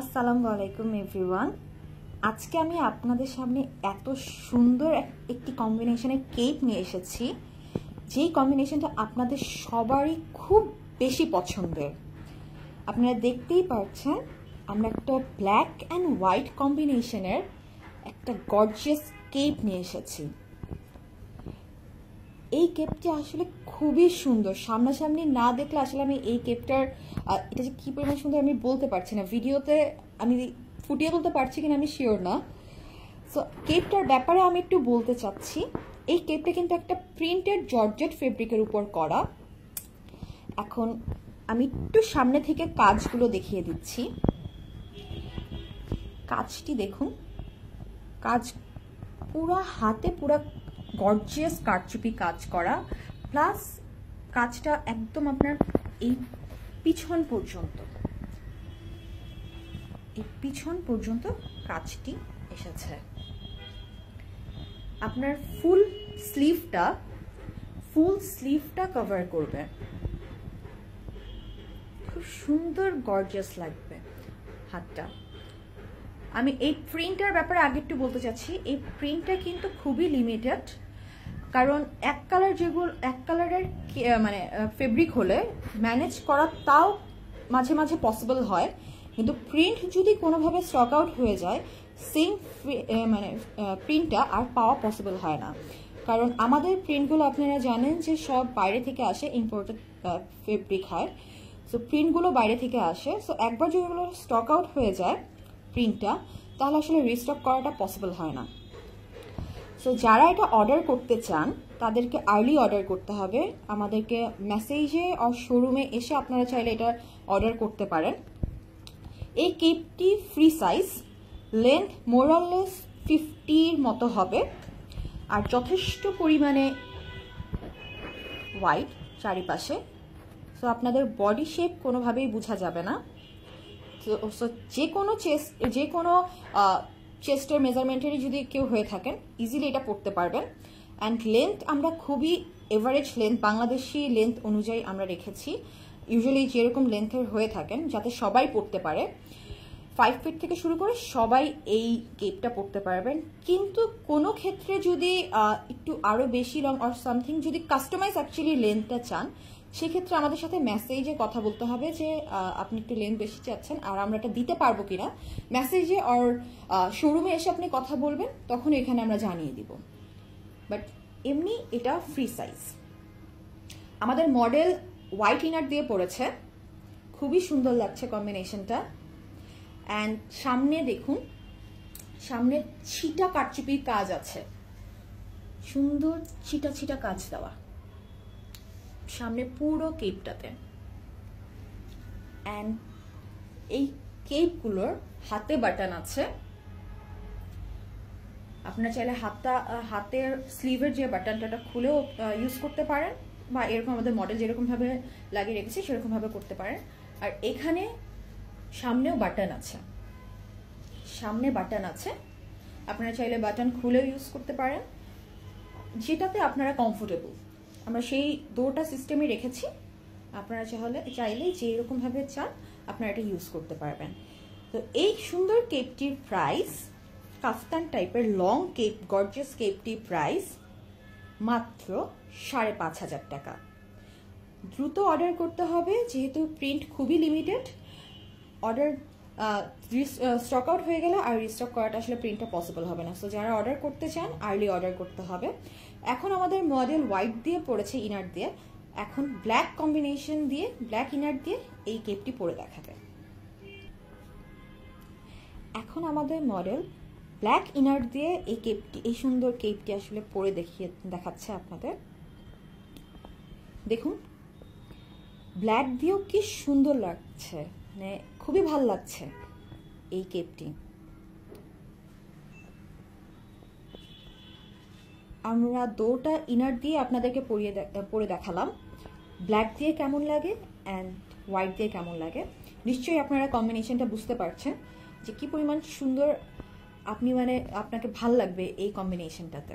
আসসালামু আলাইকুম এভরিওয়ান আজকে আমি আপনাদের সামনে এত সুন্দর একটি কম্বিনেশনের কেক নিয়ে এসেছি যেই কম্বিনেশনটা আপনাদের সবারই খুব বেশি পছন্দের আপনারা দেখতেই পাচ্ছেন আমরা একটা ব্ল্যাক অ্যান্ড হোয়াইট কম্বিনেশনের একটা গর্জিয়াস কেক নিয়ে এসেছি এই কেপটি আসলে খুবই সুন্দর সামনাসামনি না দেখলে আসলে আমি এই কেপটার এটা যে কী পরিমাণ সুন্দর আমি বলতে পারছি না ভিডিওতে আমি ফুটিয়ে বলতে পারছি কিনা আমি শিওর না সো কেপটার ব্যাপারে আমি একটু বলতে চাচ্ছি এই কেপটা কিন্তু একটা প্রিন্টেড জর্জেট ফেব্রিকের উপর করা এখন আমি একটু সামনে থেকে কাজগুলো দেখিয়ে দিচ্ছি কাজটি দেখুন কাজ পুরা হাতে পুরা গর্জিয়াস কারচুপি কাজ করা প্লাস কাজটা একদম আপনার এই পিছন পর্যন্ত এই পিছন পর্যন্ত কাজটি এসেছে আপনার ফুল স্লিভটা ফুল স্লিভটা কভার করবে খুব সুন্দর গর্জিয়াস লাগবে হাতটা আমি এই প্রিন্টার ব্যাপারে আগে একটু বলতে চাচ্ছি এই প্রিন্টটা কিন্তু খুবই লিমিটেড কারণ এক কালার যেগুলো এক কালারের মানে ফেব্রিক হলে ম্যানেজ করা তাও মাঝে মাঝে পসিবল হয় কিন্তু প্রিন্ট যদি কোনোভাবে স্টক আউট হয়ে যায় সেম মানে প্রিন্টটা আর পাওয়া পসিবল হয় না কারণ আমাদের প্রিন্টগুলো আপনারা জানেন যে সব বাইরে থেকে আসে ইম্পোর্টেড ফেব্রিক হয় সো প্রিন্টগুলো বাইরে থেকে আসে সো একবার যদি স্টক আউট হয়ে যায় প্রিন্টটা তাহলে আসলে রিস্টক করাটা পসিবল হয় না সো যারা এটা অর্ডার করতে চান তাদেরকে আর্লি অর্ডার করতে হবে আমাদেরকে মেসেজে আর শোরুমে এসে আপনারা চাইলে এটা অর্ডার করতে পারেন এই কেপটি ফ্রি সাইজ লেন্থ মোরাললেস ফিফটির মতো হবে আর যথেষ্ট পরিমাণে হোয়াইট চারিপাশে সো আপনাদের বডি শেপ কোনোভাবেই বোঝা যাবে না সো যে কোনো চেস যে কোনো চেস্টের মেজারমেন্টেরই যদি কেউ হয়ে থাকেন ইজিলি এটা পড়তে পারবেন অ্যান্ড লেন্থ আমরা খুবই এভারেজ লেন্থ বাংলাদেশি লেন্থ অনুযায়ী আমরা রেখেছি ইউজুয়ালি যেরকম লেন্থের হয়ে থাকেন যাতে সবাই পড়তে পারে ফাইভ ফিট থেকে শুরু করে সবাই এই কেপটা পড়তে পারবেন কিন্তু কোনো ক্ষেত্রে যদি একটু আরও বেশি লং অর সামথিং যদি কাস্টমাইজ অ্যাকচুয়ালি লেন্থটা চান সেক্ষেত্রে আমাদের সাথে মেসেজে কথা বলতে হবে যে আপনি একটু লেন্থ বেশি চাচ্ছেন আর আমরা এটা দিতে পারবো কিনা মেসেজে ওর শোরুমে এসে আপনি কথা বলবেন তখন এখানে আমরা জানিয়ে দিব বাট এমনি এটা ফ্রি সাইজ আমাদের মডেল হোয়াইট ইনার দিয়ে পড়েছে খুবই সুন্দর লাগছে কম্বিনেশনটা অ্যান্ড সামনে দেখুন সামনে ছিটা কাটচুপির কাজ আছে সুন্দর ছিটা ছিটা কাজ দেওয়া সামনে পুরো কেপটাতে অ্যান্ড এই কেপগুলোর হাতে বাটন আছে আপনার চাইলে হাতটা হাতের স্লিভের যে বাটনটা খুলেও ইউজ করতে পারেন বা এরকম আমাদের মডেল যেরকমভাবে লাগিয়ে রেখেছি সেরকমভাবে করতে পারেন আর এখানে সামনেও বাটন আছে সামনে বাটন আছে আপনারা চাইলে বাটন খুলেও ইউজ করতে পারেন যেটাতে আপনারা কমফোর্টেবল আমরা সেই দুটা সিস্টেমে রেখেছি আপনারা চাহলে চাইলে যেরকমভাবে চান আপনারা এটা ইউজ করতে পারবেন তো এই সুন্দর কেপটির প্রাইস কাফতান টাইপের লং কেপ গর্জিয়াস কেপটির প্রাইস মাত্র সাড়ে পাঁচ হাজার টাকা দ্রুত অর্ডার করতে হবে যেহেতু প্রিন্ট খুবই লিমিটেড অর্ডার স্টক আউট হয়ে গেলে আর রিস্টক করাটা আসলে প্রিন্টটা পসিবল হবে না সো যারা অর্ডার করতে চান আর্লি অর্ডার করতে হবে এখন আমাদের মডেল হোয়াইট দিয়ে পড়েছে ইনার দিয়ে এখন ব্ল্যাক কম্বিনেশন দিয়ে ব্ল্যাক ইনার দিয়ে এই কেপটি পরে দেখাবে এখন আমাদের মডেল ব্ল্যাক ইনার দিয়ে এই কেপটি এই সুন্দর কেপটি আসলে পরে দেখিয়ে দেখাচ্ছে আপনাদের দেখুন ব্ল্যাক দিয়েও কি সুন্দর লাগছে মানে খুবই ভাল লাগছে এই কেপটি আমরা দোটা ইনার দিয়ে আপনাদেরকে পরিয়ে পরে দেখালাম ব্ল্যাক দিয়ে কেমন লাগে অ্যান্ড হোয়াইট দিয়ে কেমন লাগে নিশ্চয়ই আপনারা কম্বিনেশনটা বুঝতে পারছেন যে কি পরিমাণ সুন্দর আপনি মানে আপনাকে ভাল লাগবে এই কম্বিনেশনটাতে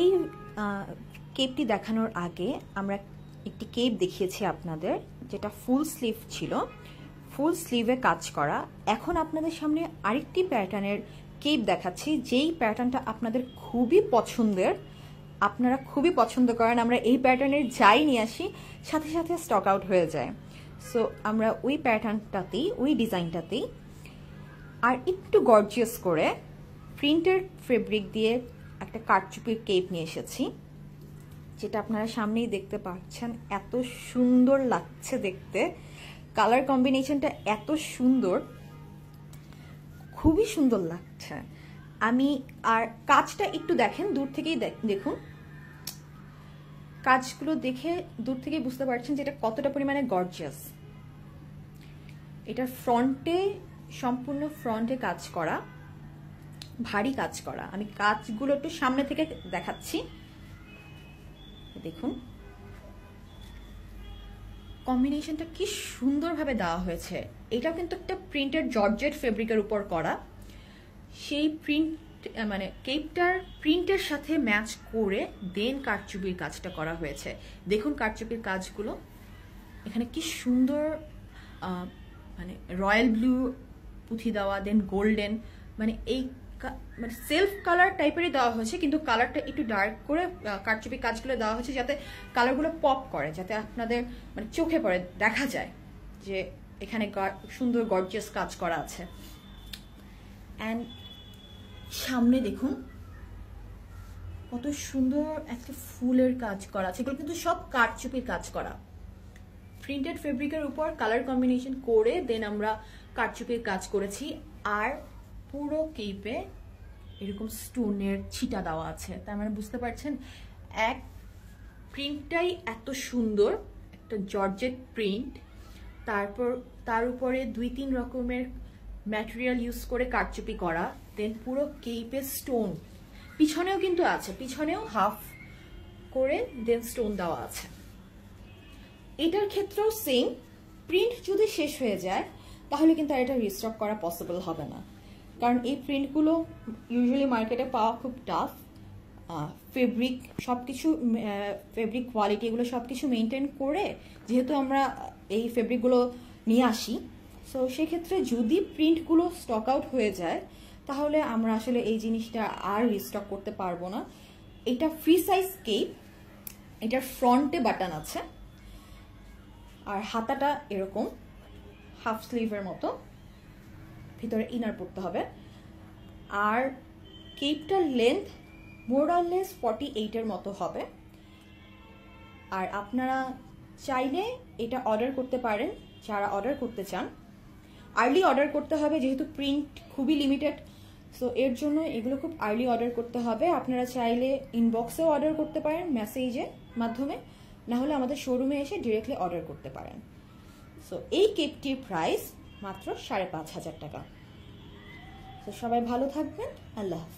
এই কেপটি দেখানোর আগে আমরা একটি কেপ দেখিয়েছি আপনাদের যেটা ফুল স্লিভ ছিল ফুল স্লিভে কাজ করা এখন আপনাদের সামনে আরেকটি প্যাটার্নের কেপ দেখাচ্ছি যেই প্যাটার্নটা আপনাদের খুবই পছন্দের আপনারা খুবই পছন্দ করেন আমরা এই প্যাটার্নের যাই নিয়ে আসি সাথে সাথে স্টক আউট হয়ে যায় সো আমরা ওই প্যাটার্নটাতেই ওই ডিজাইনটাতেই আর একটু গর্জিয়াস করে প্রিন্টেড ফেব্রিক দিয়ে একটা কাটচুপির কেপ নিয়ে এসেছি যেটা আপনারা সামনেই দেখতে পাচ্ছেন এত সুন্দর লাগছে দেখতে কালার কম্বিনেশনটা এত সুন্দর খুবই সুন্দর লাগছে আমি আর কাজটা একটু দেখেন দূর থেকেই দেখুন কাজগুলো দেখে দূর থেকে বুঝতে পারছেন যে এটা কতটা পরিমাণে গর্জিয়াস এটা ফ্রন্টে সম্পূর্ণ ফ্রন্টে কাজ করা ভারী কাজ করা আমি কাজগুলো একটু সামনে থেকে দেখাচ্ছি দেখুন কম্বিনেশনটা কি সুন্দরভাবে দেওয়া হয়েছে এটা কিন্তু একটা প্রিন্টেড জর্জেট ফেব্রিকের উপর করা সেই প্রিন্ট মানে কেপটার প্রিন্টের সাথে ম্যাচ করে দেন কারচুপির কাজটা করা হয়েছে দেখুন কারচুপির কাজগুলো এখানে কি সুন্দর মানে রয়্যাল ব্লু পুঁথি দেওয়া দেন গোল্ডেন মানে এই মানে সেলফ কালার টাইপেরই দেওয়া হয়েছে কিন্তু কালারটা একটু ডার্ক করে কারচুপি কাজগুলো দেওয়া হয়েছে যাতে কালারগুলো পপ করে যাতে আপনাদের মানে চোখে পড়ে দেখা যায় যে এখানে সুন্দর গর্জিয়াস কাজ করা আছে অ্যান্ড সামনে দেখুন কত সুন্দর একটা ফুলের কাজ করা আছে এগুলো কিন্তু সব কারচুপির কাজ করা প্রিন্টেড ফেব্রিকের উপর কালার কম্বিনেশন করে দেন আমরা কারচুপির কাজ করেছি আর পুরো কেপে এরকম স্টোনের ছিটা দেওয়া আছে তার মানে বুঝতে পারছেন এক প্রিন্টটাই এত সুন্দর একটা জর্জেট প্রিন্ট তারপর তার উপরে দুই তিন রকমের ম্যাটেরিয়াল ইউজ করে কারচুপি করা দেন পুরো কেপে স্টোন পিছনেও কিন্তু আছে পিছনেও হাফ করে দেন স্টোন দেওয়া আছে এটার ক্ষেত্রেও সেম প্রিন্ট যদি শেষ হয়ে যায় তাহলে কিন্তু আর এটা রিস্টক করা পসিবল হবে না কারণ এই প্রিন্টগুলো ইউজুয়ালি মার্কেটে পাওয়া খুব টাফ ফেব্রিক সব কিছু ফেব্রিক কোয়ালিটি এগুলো সব কিছু মেনটেন করে যেহেতু আমরা এই ফেব্রিকগুলো নিয়ে আসি সো সেক্ষেত্রে যদি প্রিন্টগুলো স্টক আউট হয়ে যায় তাহলে আমরা আসলে এই জিনিসটা আর রিস্টক করতে পারবো না এটা ফ্রি সাইজ কেপ এটার ফ্রন্টে বাটন আছে আর হাতাটা এরকম হাফ স্লিভের মতো ভিতরে ইনার পড়তে হবে আর কেপটার লেন্থ মোরালেস ফর্টি এইটের মতো হবে আর আপনারা চাইলে এটা অর্ডার করতে পারেন যারা অর্ডার করতে চান আর্লি অর্ডার করতে হবে যেহেতু প্রিন্ট খুবই লিমিটেড সো এর জন্য এগুলো খুব আর্লি অর্ডার করতে হবে আপনারা চাইলে ইনবক্সেও অর্ডার করতে পারেন মেসেজের মাধ্যমে নাহলে আমাদের শোরুমে এসে ডিরেক্টলি অর্ডার করতে পারেন সো এই কেপটির প্রাইস মাত্র সাড়ে পাঁচ হাজার টাকা তো সবাই ভালো থাকবেন আল্লাহ